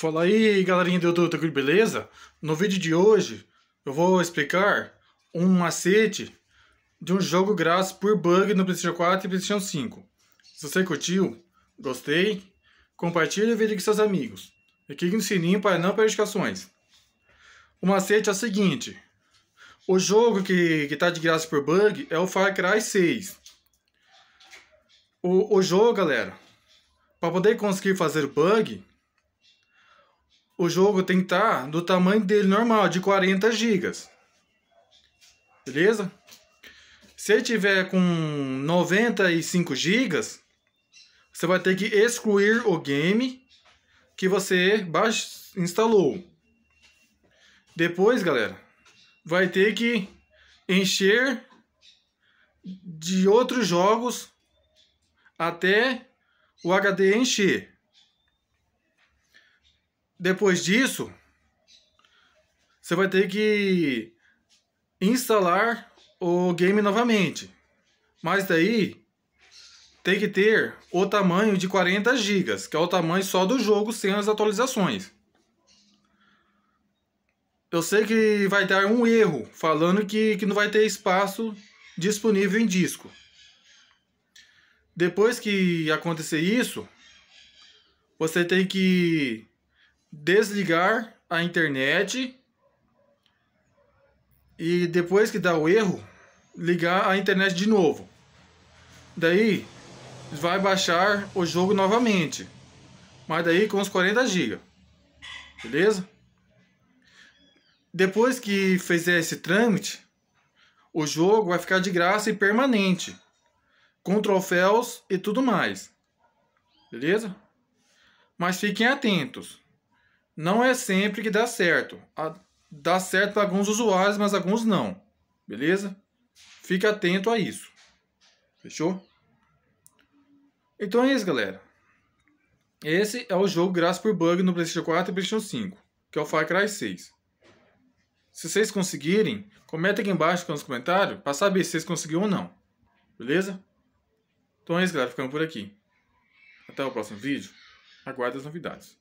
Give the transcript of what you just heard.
Fala aí galerinha do YouTube, tranquilo, tá beleza? No vídeo de hoje eu vou explicar um macete de um jogo grátis por bug no Playstation 4 e Playstation 5. Se você curtiu, gostei, compartilhe o vídeo com seus amigos e clique no sininho para não perder indicações. O macete é o seguinte, o jogo que está de graça por bug é o Far Cry 6. O, o jogo, galera, para poder conseguir fazer o bug, o jogo tem que estar tá do tamanho dele normal, de 40 GB. Beleza? Se ele tiver com 95 GB, você vai ter que excluir o game que você instalou. Depois, galera, vai ter que encher de outros jogos até o HD encher. Depois disso, você vai ter que instalar o game novamente. Mas daí tem que ter o tamanho de 40 GB, que é o tamanho só do jogo sem as atualizações. Eu sei que vai dar um erro falando que, que não vai ter espaço disponível em disco. Depois que acontecer isso, você tem que desligar a internet e depois que dá o erro, ligar a internet de novo. Daí vai baixar o jogo novamente, mas daí com os 40 GB. Beleza? Depois que fizer esse trâmite, o jogo vai ficar de graça e permanente, com troféus e tudo mais. Beleza? Mas fiquem atentos. Não é sempre que dá certo. Dá certo para alguns usuários, mas alguns não. Beleza? Fique atento a isso. Fechou? Então é isso, galera. Esse é o jogo graças por bug no PlayStation 4 e PlayStation 5, que é o Far Cry 6. Se vocês conseguirem, comenta aqui embaixo nos comentários para saber se vocês conseguiram ou não. Beleza? Então é isso, galera. Ficando por aqui. Até o próximo vídeo. Aguarde as novidades.